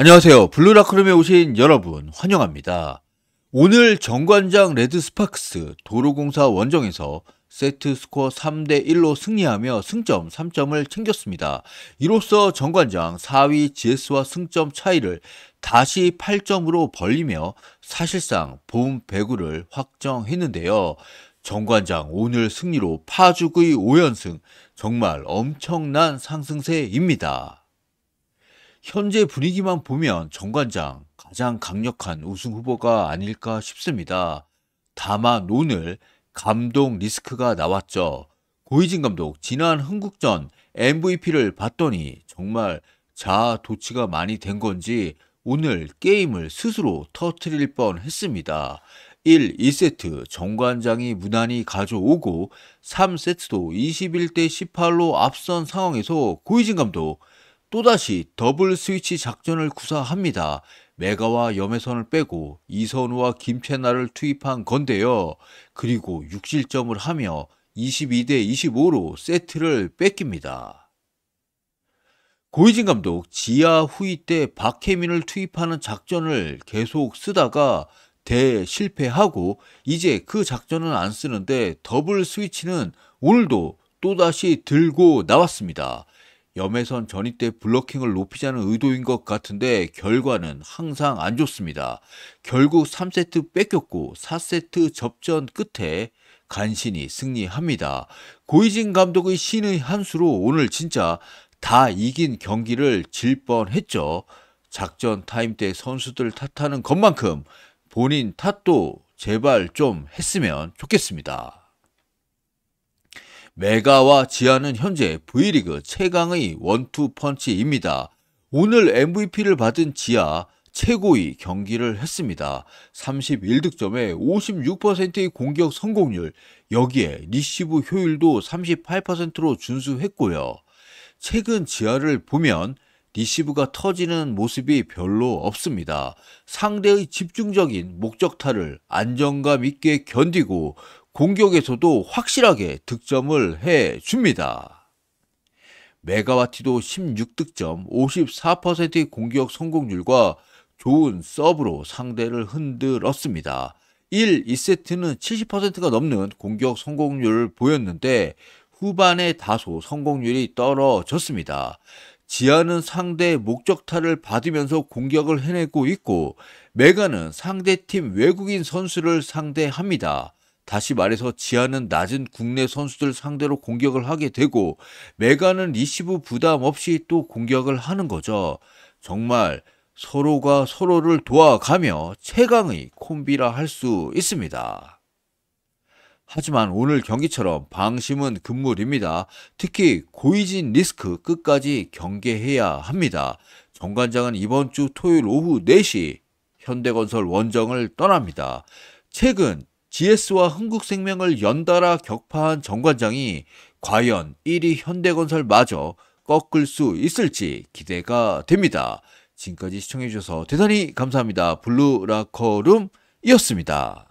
안녕하세요. 블루라크룸에 오신 여러분 환영합니다. 오늘 정관장 레드스파크스 도로공사 원정에서 세트 스코어 3대1로 승리하며 승점 3점을 챙겼습니다. 이로써 정관장 4위 GS와 승점 차이를 다시 8점으로 벌리며 사실상 봄 배구를 확정했는데요. 정관장 오늘 승리로 파죽의 5연승 정말 엄청난 상승세입니다. 현재 분위기만 보면 정관장 가장 강력한 우승 후보가 아닐까 싶습니다. 다만 오늘 감동 리스크가 나왔죠. 고이진 감독 지난 흥국전 MVP를 봤더니 정말 자아 도취가 많이 된 건지 오늘 게임을 스스로 터트릴 뻔 했습니다. 1, 2세트 정관장이 무난히 가져오고 3세트도 21대 18로 앞선 상황에서 고이진 감독 또다시 더블 스위치 작전을 구사합니다. 메가와 염해선을 빼고 이선우와 김채나를 투입한 건데요. 그리고 6실점을 하며 22대 25로 세트를 뺏깁니다. 고이진 감독 지하 후위 때 박혜민을 투입하는 작전을 계속 쓰다가 대실패하고 이제 그 작전은 안 쓰는데 더블 스위치는 오늘도 또다시 들고 나왔습니다. 염해선 전입대 블러킹을 높이자는 의도인 것 같은데 결과는 항상 안 좋습니다. 결국 3세트 뺏겼고 4세트 접전 끝에 간신히 승리합니다. 고이진 감독의 신의 한 수로 오늘 진짜 다 이긴 경기를 질 뻔했죠. 작전 타임 때 선수들 탓하는 것만큼 본인 탓도 제발 좀 했으면 좋겠습니다. 메가와 지아는 현재 V리그 최강의 원투펀치입니다. 오늘 MVP를 받은 지아 최고의 경기를 했습니다. 31득점에 56%의 공격 성공률, 여기에 리시브 효율도 38%로 준수했고요. 최근 지아를 보면 리시브가 터지는 모습이 별로 없습니다. 상대의 집중적인 목적타를 안정감 있게 견디고 공격에서도 확실하게 득점을 해 줍니다. 메가와티도 16득점 54%의 공격 성공률과 좋은 서브로 상대를 흔들었습니다. 1, 2세트는 70%가 넘는 공격 성공률을 보였는데 후반에 다소 성공률이 떨어졌습니다. 지아는 상대의 목적타를 받으면서 공격을 해내고 있고 메가는 상대팀 외국인 선수를 상대합니다. 다시 말해서 지하는 낮은 국내 선수들 상대로 공격을 하게 되고 메가는 리시브 부담 없이 또 공격을 하는 거죠. 정말 서로가 서로를 도와가며 최강의 콤비라 할 수 있습니다. 하지만 오늘 경기처럼 방심은 금물입니다. 특히 고이진 리스크 끝까지 경계해야 합니다. 정관장은 이번 주 토요일 오후 4시 현대건설 원정을 떠납니다. 최근 GS와 흥국생명을 연달아 격파한 정관장이 과연 1위 현대건설마저 꺾을 수 있을지 기대가 됩니다. 지금까지 시청해주셔서 대단히 감사합니다. 블루라커룸이었습니다.